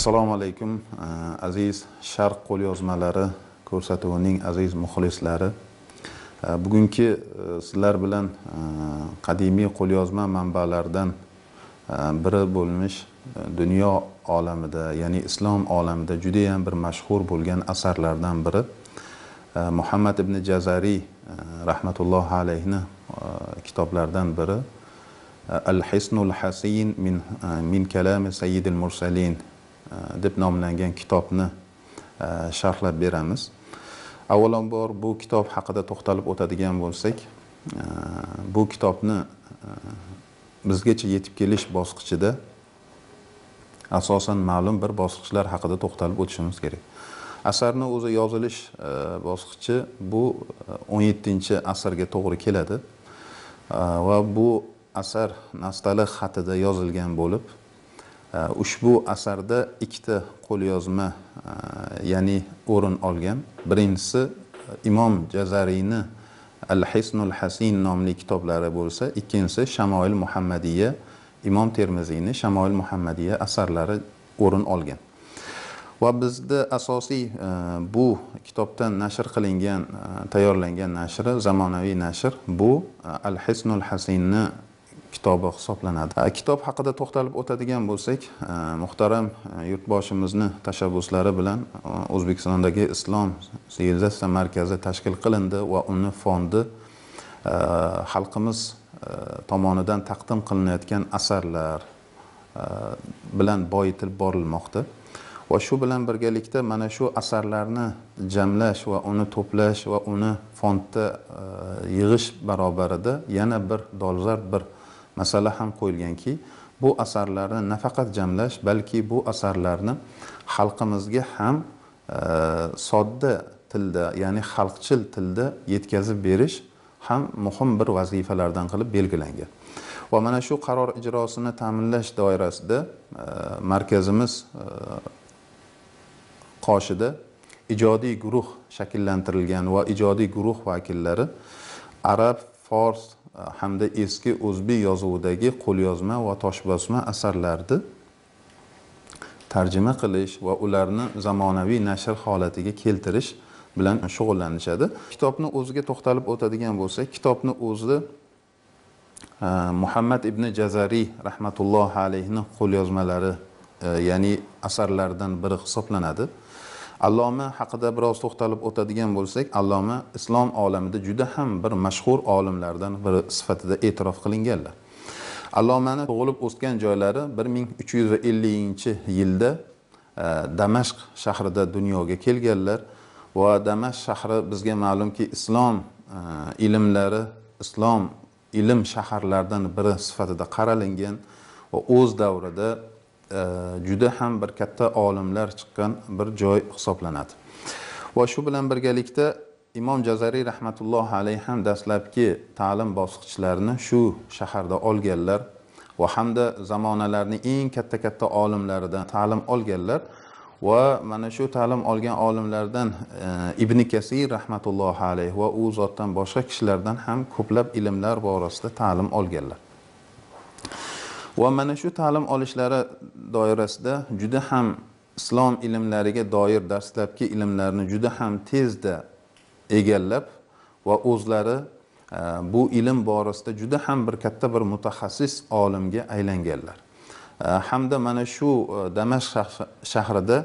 assalomu alaykum uh, aziz sharq qo'lyozmalari ko'rsatuvining aziz muxlislari uh, bugungi uh, sizlar bilan qadimiy qo'lyozma manbalardan biri bo'lmish dunyo olamida ya'ni islom olamida judayam bir mashhur bo'lgan asarlardan biri muhammad ibn jazariy rahmatullohi alayhni kitoblaridan biri al hisnul hasin min min kalami sayyidil mursalin Э, deb nomlangan kitobni э, sharhlab beramiz avvalambor bu kitob haqida to'xtalib o'tadigan bo'lsak э, bu kitobni bizgacha yetib kelish bosqichida asosan ma'lum bir bosqichlar haqida to'xtalib o'tishimiz kerak asarni o'zi yozilish e, bosqichi bu 17 e, asrga to'g'ri keladi e, va bu asar nastalik xatida yozilgan bo'lib Э, ushbu asarda ikkita qo'lyozma э, ya'ni o'rin olgan birinchisi e, imom jazariyni al hisnul hasin nomli kitoblari bo'lsa ikkinchisi shamoil muhammadiya imom termiziyni shamoil muhammadiya asarlari o'rin olgan va bizda asosiy e, bu kitobdan nashr qilingan e, tayyorlangan nashri zamonaviy nashr bu al hisnul hasinni kitobi hisoblanadi kitob haqida to'xtalib o'tadigan bo'lsak e, muhtaram e, yurtboshimizni tashabbuslari bilan e, o'zbekistondagi islom sivilizatsiya markazi tashkil qilindi va uni fondi xalqimiz tomonidan taqdim qilinayotgan asarlar bilan boyitilib borilmoqda va shu bilan birgalikda mana shu asarlarni jamlash va uni to'plash va uni fondda yig'ish barobarida yana bir dolzarb bir masala ham qo'yilganki bu asarlarni nafaqat jamlash balki bu asarlarni xalqimizga ham e, sodda tilda ya'ni xalqchil tilda yetkazib berish ham muhim bir vazifalardan qilib belgilangan va mana shu qaror ijrosini ta'minlash doirasida e, markazimiz e, qoshida ijodiy guruh shakllantirilgan va ijodiy guruh vakillari arab fors hamda eski o'zbek yozuvidagi qo'lyozma va toshbosma asarlarni tarjima qilish va ularni zamonaviy nashr holatiga keltirish bilan shug'ullanishadi kitobni o'ziga to'xtalib o'tadigan bo'lsak kitobni o'zi e, muhammad ibn jazariy rahmatullohi alayhni qo'lyozmalari e, ya'ni asarlaridan biri hisoblanadi alloma haqida biroz to'xtalib o'tadigan bo'lsak alloma islom olamida juda ham bir mashhur olimlardan biri sifatida e'tirof qilinganlar allomani tug'ilib o'sgan joylari bir ming uch yuz elliginchi yilda e, damashq shahrida dunyoga kelganlar va damashq shahri bizga ma'lumki islom e, ilmlari islom ilm shaharlaridan biri sifatida qaralingan va o'z davrida juda ham bir katta olimlar chiqqan bir joy hisoblanadi va shu bilan birgalikda imom jazariy rahmatullohi alayhi ham dastlabki ta'lim bosqichlarini shu shaharda olganlar va hamda zamonalarni eng katta katta olimlaridan ta'lim olganlar va mana shu ta'lim olgan olimlardan ibn kasir rahmatullohi alayhi va u zotdan boshqa kishilardan ham ko'plab ilmlar borasida ta'lim olganlar va mana shu ta'lim olishlari doirasida juda ham islom ilmlariga doir dastlabki ilmlarni juda ham tezda egallab va o'zlari e, bu ilm borasida juda ham bir katta bir mutaxassis olimga aylanganlar e, hamda mana shu e, damashq shahrida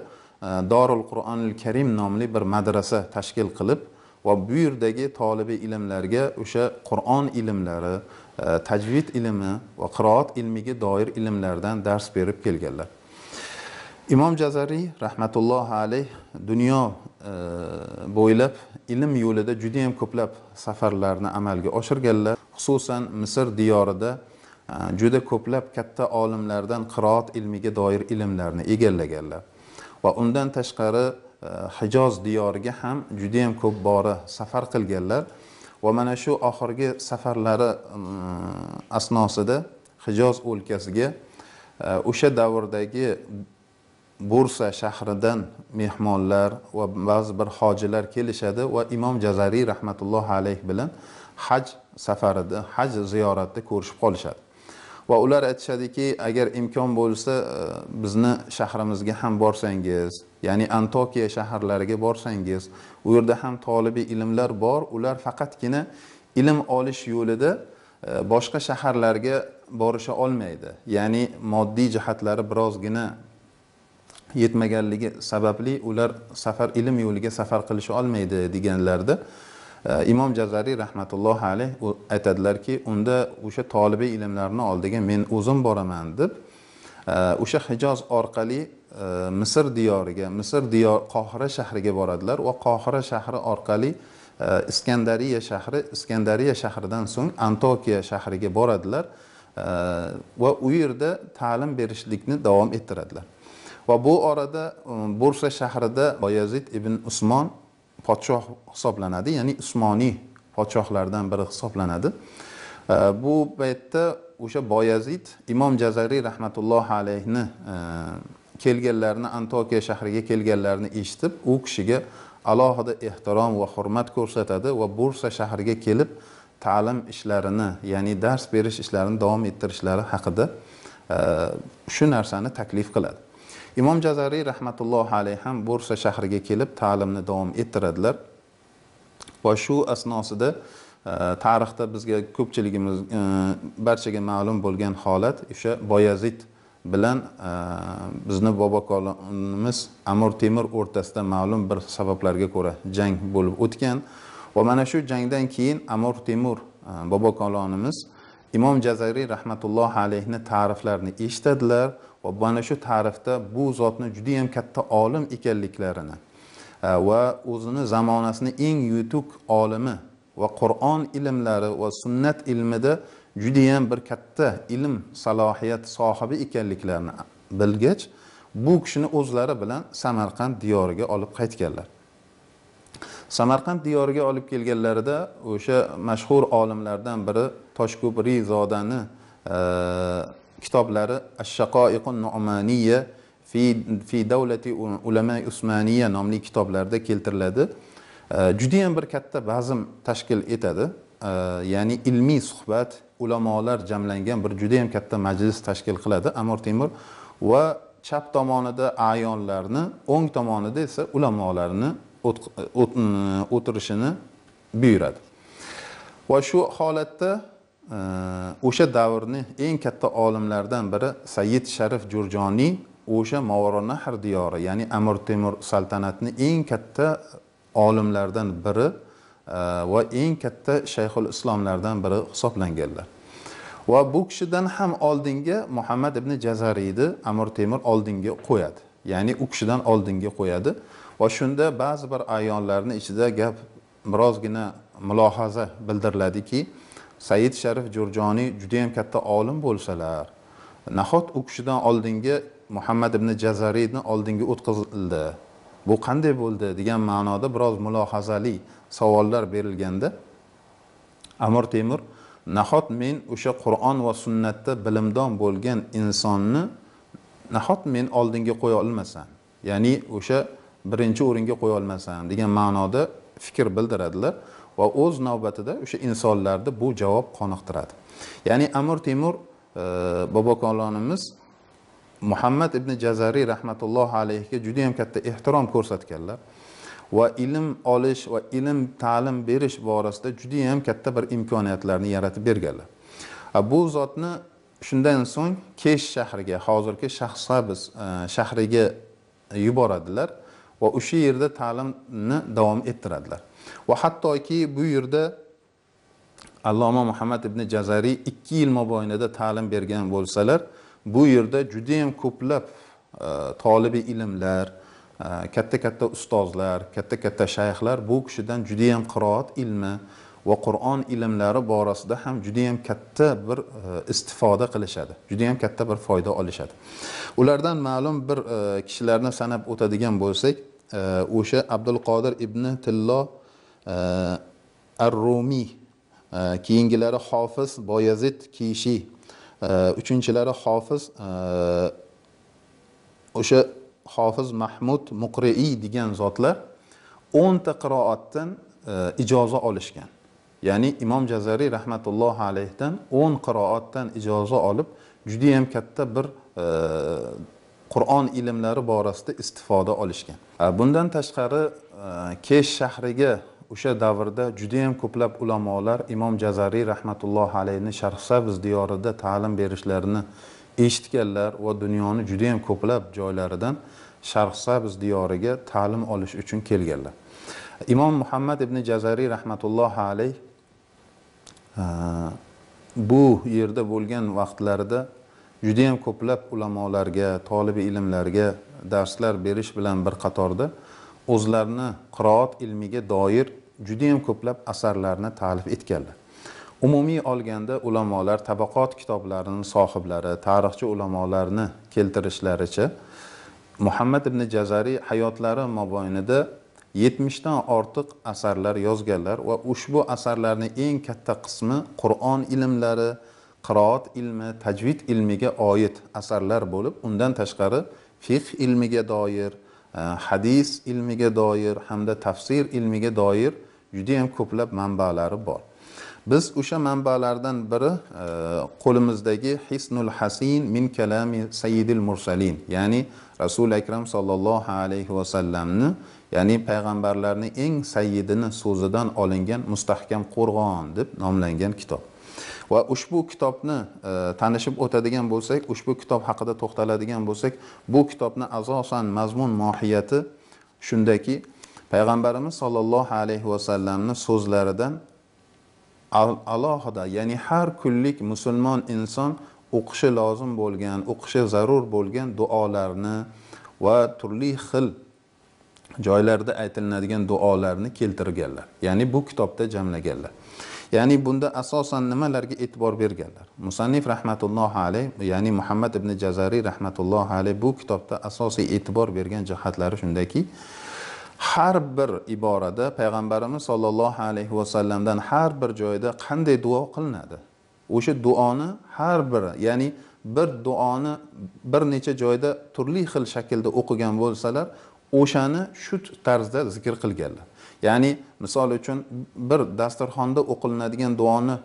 dorul qur'onil karim nomli bir madrasa tashkil qilib va bu yerdagi tolibiy ilmlarga o'sha qur'on ilmlari e, tajvid ilmi va qiroat ilmiga doir ilmlardan dars berib kelganlar imom jazariy rahmatullohi alayh dunyo e, bo'ylab ilm yo'lida judayam ko'plab safarlarni amalga oshirganlar xususan misr diyorida e, juda ko'plab katta olimlardan qiroat ilmiga doir ilmlarni egallaganlar va undan tashqari Э, hijoz diyoriga ham judayam ko'p bora safar qilganlar va mana shu oxirgi safarlari mm, asnosida hijoz o'lkasiga e, o'sha davrdagi bursa shahridan mehmonlar va ba'zi bir hojilar kelishadi va imom jazariy rahmatullohi alayhi bilan haj safarida haj ziyoratida ko'rishib qolishadi va ular aytishadiki agar imkon bo'lsa e, bizni shahrimizga ham borsangiz ya'ni antokiya shaharlariga borsangiz u yerda ham tolibiy ilmlar bor ular faqatgina ilm olish yo'lida e, boshqa shaharlarga borisha olmaydi ya'ni moddiy jihatlari birozgina yetmaganligi sababli ular safar ilm yo'liga safar qilisha olmaydi deganlarda imom jazariy rahmatullohi alayh aytadilarki unda o'sha tolibiy ilmlarni oldiga men o'zim boraman deb o'sha hijoz orqali misr diyoriga misr diyor qohira shahriga boradilar va qohira shahri orqali iskandariya shahri iskandariya shahridan so'ng antokiya shahriga boradilar va u yerda ta'lim berishlikni davom ettiradilar va bu orada um, bursa shahrida boyazid ibn usmon podshoh hisoblanadi ya'ni usmoniy podshohlardan biri hisoblanadi bu paytda o'sha boyazid imom jazariy rahmatullohi alayhni e, kelganlarini antokiya shahriga kelganlarini eshitib u kishiga alohida ehtirom va hurmat ko'rsatadi va bursa shahriga kelib ta'lim ishlarini ya'ni dars berish ishlarini davom ettirishlari haqida e, shu narsani taklif qiladi imom jazariy rahmatullohi alayhi ham bursa shahriga kelib ta'limni davom ettiradilar va shu asnosida e, tarixda bizga ko'pchiligimiz e, barchaga ma'lum bo'lgan holat o'sha boyazid bilan e, bizni bobokonimiz amir temur o'rtasida ma'lum bir sabablarga ko'ra jang bo'lib o'tgan va mana shu jangdan keyin amir temur bobokolonimiz imom jazariy rahmatullohi alayhni ta'riflarini eshitadilar va mana shu ta'rifda bu zotni juda yam katta olim ekanliklarini e, va o'zini zamonasini eng yutuk olimi va qur'on ilmlari va sunnat ilmida judayam bir katta ilm salohiyat sohibi ekanliklarini bilgach bu kishini o'zlari bilan samarqand diyoriga olib qaytganlar samarqand diyoriga olib kelganlarida o'sha mashhur olimlardan biri toshko'priy rizodani e, kitoblari ashshaqoiqun nomaniya fi fi davlati ulama usmaniya nomli kitoblarda keltiriladi judayam bir katta bazm tashkil etadi ya'ni ilmiy suhbat ulamolar jamlangan bir judayam katta majlis tashkil qiladi amir temur va chap tomonida ayonlarni o'ng tomonida esa ulamolarni o'tirishini buyuradi va shu holatda o'sha davrni eng katta olimlaridan biri sayyid sharif jurjoniy o'sha movaronahr diyori ya'ni amir temur saltanatini eng katta olimlardan biri e, va eng katta shayxul islomlardan biri hisoblanganlar va bu kishidan ham oldinga muhammad ibn jazariyni amir temur oldinga qo'yadi ya'ni u kishidan oldinga qo'yadi va shunda ba'zi bir ayonlarni ichida gap birozgina mulohaza bildiriladiki said sharif jurjoniy judayam katta olim bo'lsalar nahot u kishidan oldingi muhammad ibn jazariyni oldingi o'tkazildi bu qanday bo'ldi degan ma'noda biroz mulohazali savollar berilganda amir temur nahot men o'sha qur'on va sunnatda bilimdon bo'lgan insonni nahot men oldinga qo'ya olmasam ya'ni o'sha birinchi o'ringa qo'ya olmasam degan ma'noda fikr bildiradilar va o'z navbatida o'sha insonlarni bu javob qoniqtiradi ya'ni amir temur e, bobokalonimiz muhammad ibn jazariy rahmatullohi alayhiga juda yam katta ehtirom ko'rsatganlar va ilm olish va ilm ta'lim berish borasida judayam katta bir imkoniyatlarni yaratib berganlar bu zotni shundan so'ng kesh shahriga hozirgi shahsabis e, shahriga yuboradilar va o'sha yerda ta'limni davom ettiradilar va hattoki bu yerda alloma muhammad ibn jazariy ikki yil mobaynida ta'lim bergan bo'lsalar bu yerda judayam ko'plab e, tolibiy ilmlar e, katta katta ustozlar katta katta shayxlar bu kishidan judayam qiroat ilmi va qur'on ilmlari borasida ham judayam katta bir e, istifoda qilishadi judayam katta bir foyda olishadi ulardan ma'lum bir kishilarni sanab o'tadigan bo'lsak o'sha abdul qodir ibn tillo ar rumiy keyingilari hofiz boyazid kishi uchinchilari hofiz o'sha hofiz mahmud muqriiy degan zotlar o'nta qiroatdan ijoza olishgan ya'ni imom jazariy rahmatullohi alayhdan o'n qiroatdan ijoza olib judayam katta bir qur'on ilmlari borasida istifoda olishgan bundan tashqari kesh shahriga o'sha davrda judayam ko'plab ulamolar imom jazariy rahmatullohi alayhni sharhsabz diyorida ta'lim berishlarini eshitganlar va dunyoni judayam ko'plab joylaridan sharhsabz diyoriga ta'lim olish uchun kelganlar imom muhammad ibn jazariy rahmatullohi alayh bu yerda bo'lgan vaqtlarida judayam ko'plab ulamolarga tolibi ilmlarga darslar berish bilan bir qatorda o'zlarini qiroat ilmiga doir judayam ko'plab asarlarni ta'lif etganlar umumiy olganda ulamolar tabaqot kitoblarini sohiblari tarixchi ulamolarni keltirishlaricha muhammad ibn jazariy hayotlari mobaynida yetmishdan ortiq asarlar yozganlar va ushbu asarlarni eng katta qismi qur'on ilmlari qiroat ilmi tajvid ilmiga oid asarlar bo'lib undan tashqari fiqh ilmiga doir eh, hadis ilmiga doir hamda tafsir ilmiga doir judayam ko'plab manbalari bor biz o'sha manbalardan biri e, qo'limizdagi hisnul hasin min kalami sayyidil mursalin ya'ni rasuli akram sollallohu alayhi vasallamni ya'ni payg'ambarlarni eng sayyidini so'zidan olingan mustahkam qo'rg'on deb nomlangan kitob va ushbu kitobni e, tanishib o'tadigan bo'lsak ushbu kitob haqida to'xtaladigan bo'lsak bu kitobni asosan mazmun mohiyati shundaki payg'ambarimiz sollallohu alayhi vasallamni so'zlaridan alohida ya'ni har kunlik musulmon inson o'qishi lozim bo'lgan o'qishi zarur bo'lgan duolarni va turli xil joylarda aytilinadigan duolarni keltirganlar ya'ni bu kitobda jamlaganlar ya'ni bunda asosan nimalarga e'tibor berganlar musannif rahmatullohi alayh ya'ni muhammad ibn jazariy rahmatullohi alayh bu kitobda asosiy e'tibor bergan jihatlari shundaki har bir iborada payg'ambarimiz sollallohu alayhi vasallamdan har bir joyda qanday duo qilinadi o'sha duoni har biri ya'ni bir duoni bir necha joyda turli xil shaklda o'qigan bo'lsalar o'shani shu tarzda zikr qilganlar ya'ni misol uchun bir dasturxonda o'qilinadigan duoni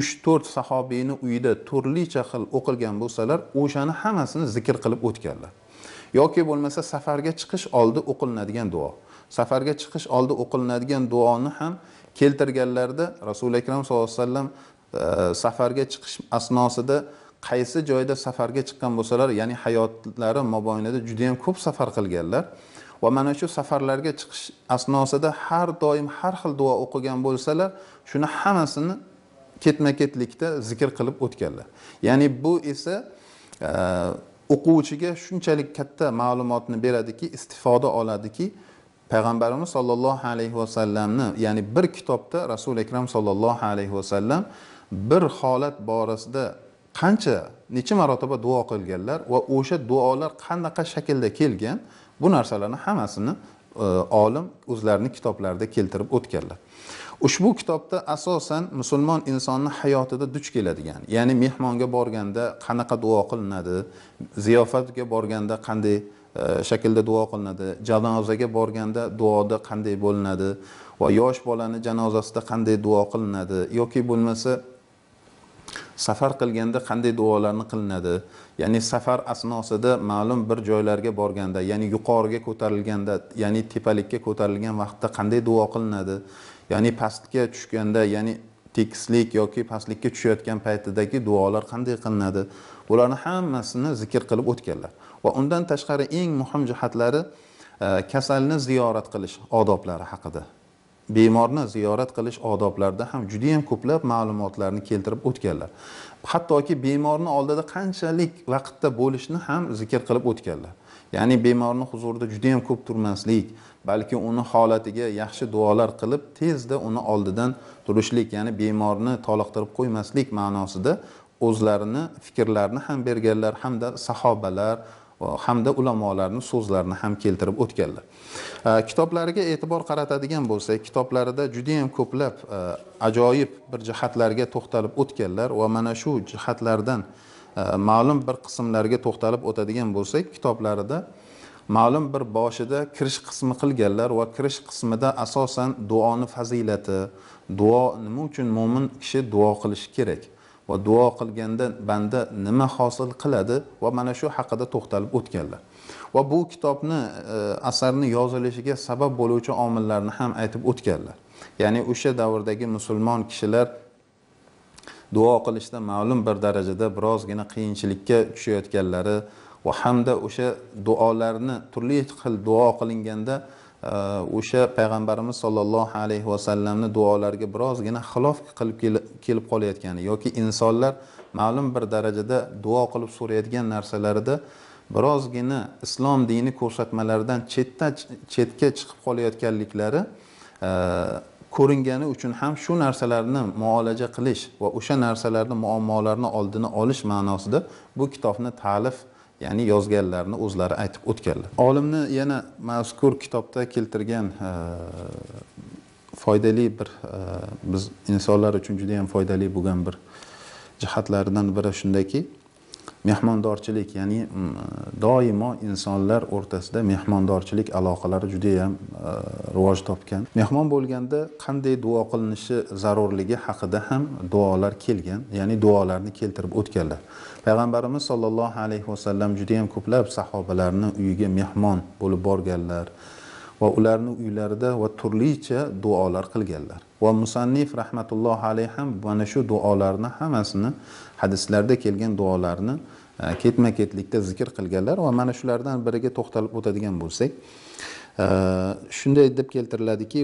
uch to'rt sahobiyni uyida turlicha xil o'qilgan bo'lsalar o'shani hammasini zikr qilib o'tganlar yoki bo'lmasa safarga chiqish oldi o'qilinadigan duo safarga chiqish oldi o'qilinadigan duoni ham keltirganlarida rasuli akram sallallohu alayhi vasallam e, safarga chiqish asnosida qaysi joyda safarga chiqqan bo'lsalar ya'ni hayotlari mobaynida judayam ko'p safar qilganlar va mana shu safarlarga chiqish asnosida har doim har xil duo o'qigan bo'lsalar shuni hammasini ketma ketlikda zikr qilib o'tganlar ya'ni bu esa e, o'quvchiga shunchalik katta ma'lumotni beradiki istifoda oladiki payg'ambarimiz sollallohu alayhi vasallamni ya'ni bir kitobda rasuli akram sollallohu alayhi vasallam bir holat borasida qancha necha marotaba duo qilganlar va o'sha duolar qanaqa shaklda kelgan bu narsalarni hammasini e, olim o'zlarini kitoblarida keltirib o'tganlar ushbu kitobda asosan musulmon insonni hayotida duch keladigan ya'ni mehmonga borganda qanaqa duo qilinadi ziyofatga borganda qanday shaklda duo qilinadi janozaga borganda duoda qanday bo'linadi va yosh bolani janozasida qanday duo qilinadi yoki bo'lmasa safar qilganda qanday duolarni qilinadi ya'ni safar asnosida ma'lum bir joylarga borganda ya'ni yuqoriga ko'tarilganda ya'ni tepalikka ko'tarilgan vaqtda qanday duo qilinadi ya'ni pastga tushganda ya'ni tekislik yoki pastlikka tushayotgan paytidagi duolar qanday qilinadi bularni hammasini zikr qilib o'tganlar va undan tashqari eng muhim jihatlari e, kasalni ziyorat qilish odoblari haqida bemorni ziyorat qilish odoblarida ham judayam ko'plab ma'lumotlarni keltirib o'tganlar hattoki bemorni oldida qanchalik vaqtda bo'lishni ham zikr qilib o'tganlar ya'ni bemorni huzurida judayam ko'p turmaslik balki uni holatiga yaxshi duolar qilib tezda uni oldidan turishlik ya'ni bemorni toliqtirib qo'ymaslik ma'nosida o'zlarini fikrlarini ham berganlar hamda sahobalar hamda ulamolarni so'zlarini ham keltirib o'tganlar kitoblariga e'tibor qaratadigan bo'lsak kitoblarida judayam ko'plab ajoyib bir jihatlarga to'xtalib o'tganlar va mana shu jihatlardan ma'lum bir qismlarga to'xtalib o'tadigan bo'lsak kitoblarida ma'lum bir boshida kirish qismi qilganlar va kirish qismida asosan duoni fazilati duo nima uchun mo'min kishi duo qilishi kerak va duo qilganda banda nima hosil qiladi va mana shu haqida to'xtalib o'tganlar va bu kitobni e, asarni yozilishiga sabab bo'luvchi omillarni ham aytib o'tganlar ya'ni o'sha davrdagi musulmon kishilar duo qilishda ma'lum bir darajada birozgina qiyinchilikka tushayotganlari va hamda o'sha duolarni turli xil duo qilinganda o'sha payg'ambarimiz sollallohu alayhi vasallamni duolariga birozgina xilof qilib kelib qolayotgani yoki insonlar ma'lum bir darajada duo qilib so'rayotgan narsalarida birozgina islom dini ko'rsatmalaridan chetda chetga chiqib qolayotganliklari e, ko'ringani uchun ham shu narsalarni muolaja qilish va o'sha narsalarni muammolarni oldini olish ma'nosida bu kitobni ta'lif ya'ni yozganlarini o'zlari aytib o'tganlar olimni yana mazkur kitobda keltirgan e, foydali bir e, biz insonlar uchun juda yam foydali bo'lgan bir jihatlaridan biri shundaki mehmondorchilik ya'ni mm, doimo insonlar o'rtasida mehmondorchilik aloqalari judayam e, rivoj topgan mehmon bo'lganda qanday duo qilinishi zarurligi haqida ham duolar kelgan ya'ni duolarni keltirib o'tganlar payg'ambarimiz sollallohu alayhi vasallam judayam ko'plab sahobalarni uyiga mehmon bo'lib borganlar va ularni uylarida va turlicha duolar qilganlar va musannif rahmatullohi alayhi ham mana shu duolarni hammasini hadislarda kelgan duolarni e, ketma ketlikda zikr qilganlar va mana shulardan biriga to'xtalib o'tadigan bo'lsak e, shunday deb keltiriladiki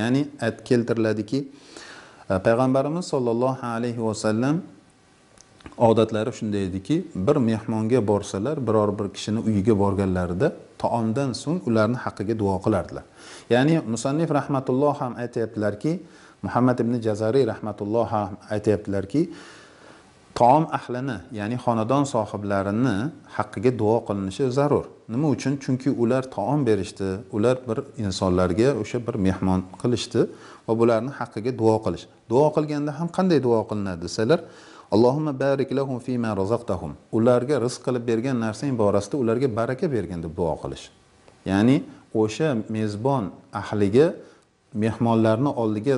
ya'ni keltiriladiki e, payg'ambarimiz sollallohu alayhi vasallam odatlari shunday ediki bir mehmonga borsalar biror bir kishini uyiga borganlarida taomdan so'ng ularni haqqiga duo qilardilar ya'ni musannif rahmatulloh ham aytyaptilarki muhammad ibn jazariy rahmatulloh ham aytyaptilarki taom ahlini ya'ni xonadon sohiblarini haqqiga duo qilinishi zarur nima uchun chunki ular taom berishdi ular bir insonlarga o'sha bir mehmon qilishdi va bularni haqqiga duo qilish duo qilganda ham qanday duo qilinadi desalar ularga rizq qilib bergan narsang borasida ularga baraka bergin deb duo qilish ya'ni o'sha mezbon ahliga mehmonlarni oldiga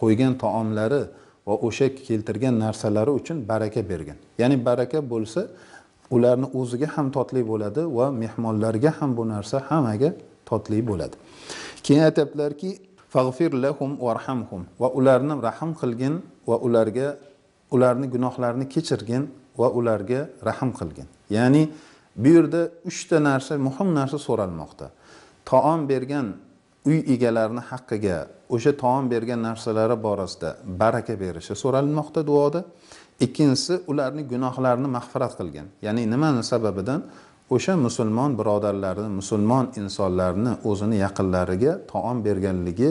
qo'ygan taomlari va o'sha keltirgan narsalari uchun baraka bergin ya'ni baraka bo'lsa ularni o'ziga ham totli bo'ladi va mehmonlarga ham bu narsa hammaga totli bo'ladi keyin aytyaptilarki va ularni rahm qilgin va ularga ularni gunohlarini kechirgin va ularga rahm qilgin ya'ni bu yerda uchta narsa muhim narsa so'ralmoqda taom bergan uy egalarini haqqiga o'sha taom bergan narsalari borasida baraka berishi so'ralmoqda duoda ikkinchisi ularni gunohlarini mag'firat qilgin ya'ni nimani sababidan o'sha musulmon birodarlarni musulmon insonlarni o'zini yaqinlariga taom berganligi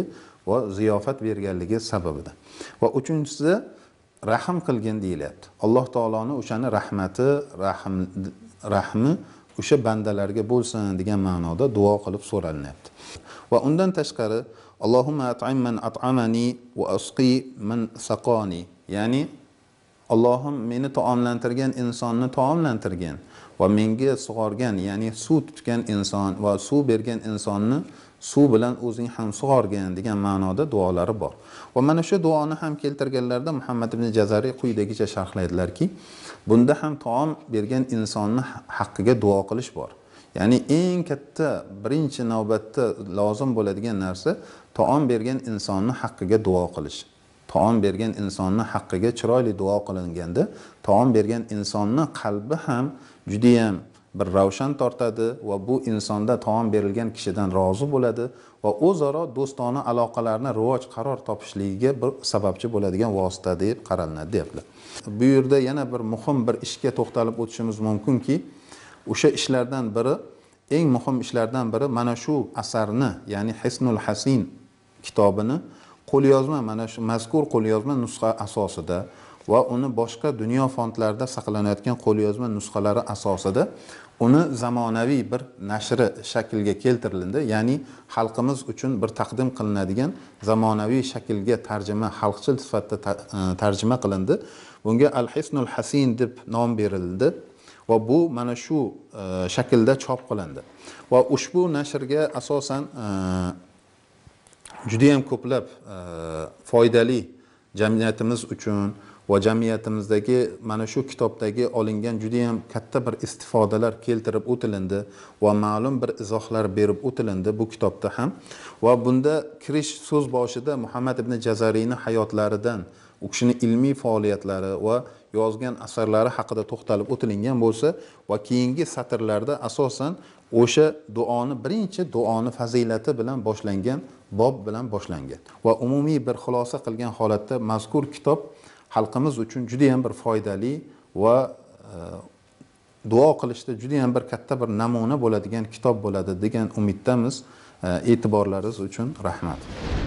va ziyofat berganligi sababidan va uchinchisi rahm qilgin deyilyapti alloh taoloni o'shani rahmati rahm rahmi o'sha bandalarga bo'lsin degan ma'noda duo qilib so'ralinyapti va undan tashqari allohumma at'im man at'amani asqi man ya'ni ollohim meni taomlantirgan insonni taomlantirgin va menga sug'organ ya'ni suv tutgan inson va suv bergan insonni suv bilan o'zing ham sug'orgin degan ma'noda duolari bor va mana shu duoni ham keltirganlarda muhammad ibn jazariy quyidagicha sharhlaydilarki bunda ham taom bergan insonni haqqiga duo qilish bor ya'ni eng katta birinchi navbatda lozim bo'ladigan narsa taom bergan insonni haqqiga duo qilish taom bergan insonni haqqiga chiroyli duo qilinganda taom bergan insonni qalbi ham judayam bir ravshan tortadi va bu insonda taom berilgan kishidan rozi bo'ladi va o'zaro do'stona aloqalarni rivoj qaror topishligiga bir sababchi bo'ladigan vosita deb qaraladi deyaptilar bu yerda yana bir muhim bir ishga to'xtalib o'tishimiz mumkinki o'sha ishlardan biri eng muhim ishlardan biri mana shu asarni ya'ni hisnul hasin kitobini qo'lyozma mana shu mazkur qo'lyozma nusxa asosida va uni boshqa dunyo fondlarida saqlanayotgan qo'lyozma nusxalari asosida uni zamonaviy bir nashri shaklga keltirildi ya'ni xalqimiz uchun bir taqdim qilinadigan zamonaviy shaklga tarjima xalqchil sifatida e, tarjima qilindi bunga al hisnul hasin deb nom berildi va bu mana shu e, shaklda chop qilindi va ushbu nashrga asosan e, judayam ko'plab foydali jamiyatimiz uchun va jamiyatimizdagi mana shu kitobdagi olingan judayam katta bir istifodalar keltirib o'tilindi va ma'lum bir izohlar berib o'tilindi bu kitobda ham va bunda kirish so'z boshida muhammad ibn jazariyni hayotlaridan u kishini ilmiy faoliyatlari va yozgan asarlari haqida to'xtalib o'tilingan bo'lsa va keyingi satrlarda asosan o'sha duoni birinchi duoni fazilati bilan boshlangan bob bilan boshlangan va umumiy bir xulosa qilgan holatda mazkur kitob xalqimiz uchun judayam bir foydali va e, duo qilishda judayam bir katta bir namuna bo'ladigan kitob bo'ladi degan umiddamiz e, e'tiborlaringiz uchun rahmat